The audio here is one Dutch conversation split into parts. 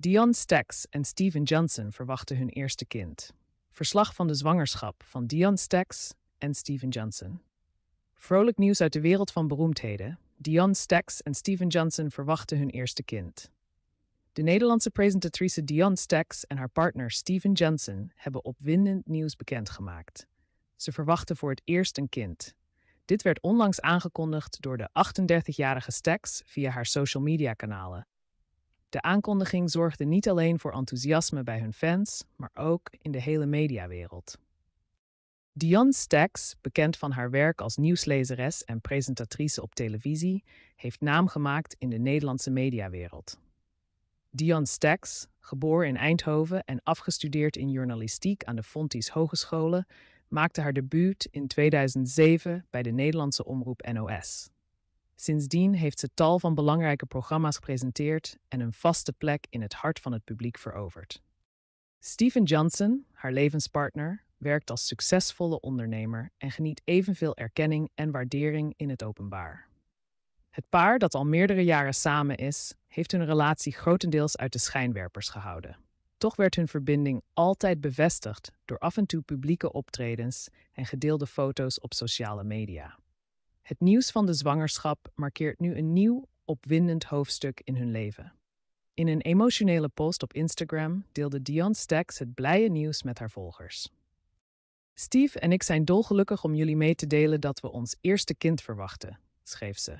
Dion Stacks en Steven Johnson verwachten hun eerste kind. Verslag van de zwangerschap van Dion Stacks en Steven Johnson. Vrolijk nieuws uit de wereld van beroemdheden. Dion Stacks en Steven Johnson verwachten hun eerste kind. De Nederlandse presentatrice Dion Stacks en haar partner Steven Johnson hebben opwindend nieuws bekendgemaakt. Ze verwachten voor het eerst een kind. Dit werd onlangs aangekondigd door de 38-jarige Stacks via haar social media kanalen. De aankondiging zorgde niet alleen voor enthousiasme bij hun fans, maar ook in de hele mediawereld. Diane Stacks, bekend van haar werk als nieuwslezeres en presentatrice op televisie, heeft naam gemaakt in de Nederlandse mediawereld. Diane Stacks, geboren in Eindhoven en afgestudeerd in journalistiek aan de Fontys Hogescholen, maakte haar debuut in 2007 bij de Nederlandse omroep NOS. Sindsdien heeft ze tal van belangrijke programma's gepresenteerd en een vaste plek in het hart van het publiek veroverd. Steven Johnson, haar levenspartner, werkt als succesvolle ondernemer en geniet evenveel erkenning en waardering in het openbaar. Het paar dat al meerdere jaren samen is, heeft hun relatie grotendeels uit de schijnwerpers gehouden. Toch werd hun verbinding altijd bevestigd door af en toe publieke optredens en gedeelde foto's op sociale media. Het nieuws van de zwangerschap markeert nu een nieuw, opwindend hoofdstuk in hun leven. In een emotionele post op Instagram deelde Dion Stacks het blije nieuws met haar volgers. Steve en ik zijn dolgelukkig om jullie mee te delen dat we ons eerste kind verwachten, schreef ze.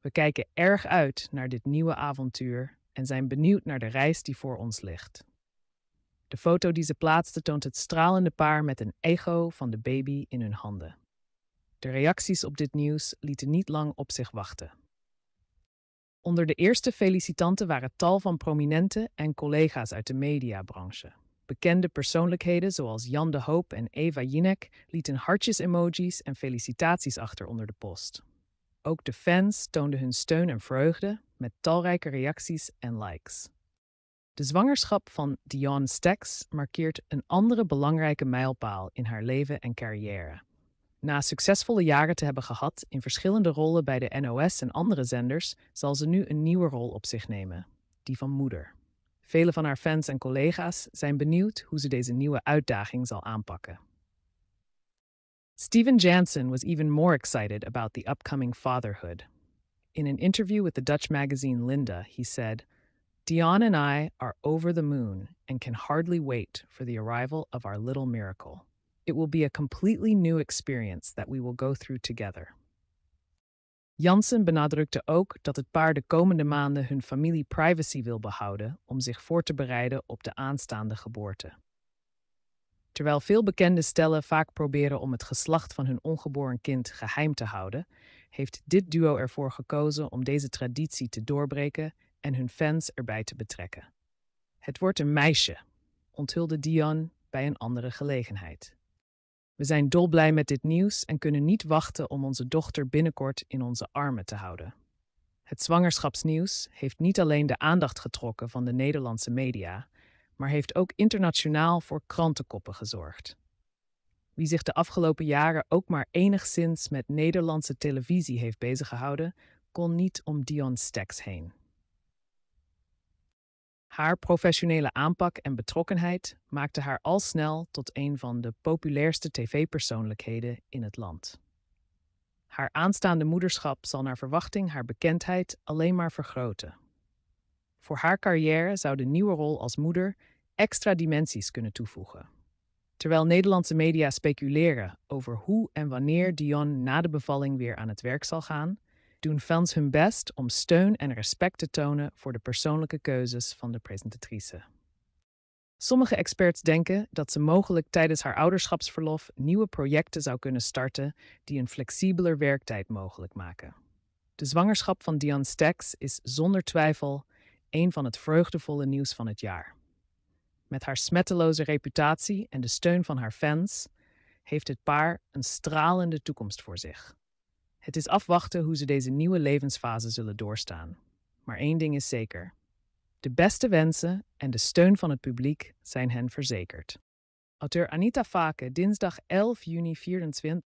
We kijken erg uit naar dit nieuwe avontuur en zijn benieuwd naar de reis die voor ons ligt. De foto die ze plaatste toont het stralende paar met een echo van de baby in hun handen. De reacties op dit nieuws lieten niet lang op zich wachten. Onder de eerste felicitanten waren tal van prominenten en collega's uit de mediabranche. Bekende persoonlijkheden zoals Jan de Hoop en Eva Jinek lieten hartjes-emojis en felicitaties achter onder de post. Ook de fans toonden hun steun en vreugde met talrijke reacties en likes. De zwangerschap van Dionne Stacks markeert een andere belangrijke mijlpaal in haar leven en carrière. Na succesvolle jaren te hebben gehad in verschillende rollen bij de NOS en andere zenders, zal ze nu een nieuwe rol op zich nemen: die van moeder. Vele van haar fans en collega's zijn benieuwd hoe ze deze nieuwe uitdaging zal aanpakken. Steven Jansen was even more excited about the upcoming fatherhood. In an interview with the Dutch magazine Linda, he said, Dion and I are over the moon and can hardly wait for the arrival of our little miracle. It will be a completely new experience that we will go through together. Jansen benadrukte ook dat het paar de komende maanden hun familie privacy wil behouden om zich voor te bereiden op de aanstaande geboorte. Terwijl veel bekende stellen vaak proberen om het geslacht van hun ongeboren kind geheim te houden, heeft dit duo ervoor gekozen om deze traditie te doorbreken en hun fans erbij te betrekken. Het wordt een meisje, onthulde Dion bij een andere gelegenheid. We zijn dolblij met dit nieuws en kunnen niet wachten om onze dochter binnenkort in onze armen te houden. Het zwangerschapsnieuws heeft niet alleen de aandacht getrokken van de Nederlandse media, maar heeft ook internationaal voor krantenkoppen gezorgd. Wie zich de afgelopen jaren ook maar enigszins met Nederlandse televisie heeft beziggehouden, kon niet om Dion Steks heen. Haar professionele aanpak en betrokkenheid maakte haar al snel tot een van de populairste tv-persoonlijkheden in het land. Haar aanstaande moederschap zal naar verwachting haar bekendheid alleen maar vergroten. Voor haar carrière zou de nieuwe rol als moeder extra dimensies kunnen toevoegen. Terwijl Nederlandse media speculeren over hoe en wanneer Dion na de bevalling weer aan het werk zal gaan, doen fans hun best om steun en respect te tonen voor de persoonlijke keuzes van de presentatrice. Sommige experts denken dat ze mogelijk tijdens haar ouderschapsverlof nieuwe projecten zou kunnen starten die een flexibeler werktijd mogelijk maken. De zwangerschap van Diane Steks is zonder twijfel een van het vreugdevolle nieuws van het jaar. Met haar smetteloze reputatie en de steun van haar fans heeft het paar een stralende toekomst voor zich. Het is afwachten hoe ze deze nieuwe levensfase zullen doorstaan. Maar één ding is zeker. De beste wensen en de steun van het publiek zijn hen verzekerd. Auteur Anita Vaken, dinsdag 11 juni 24.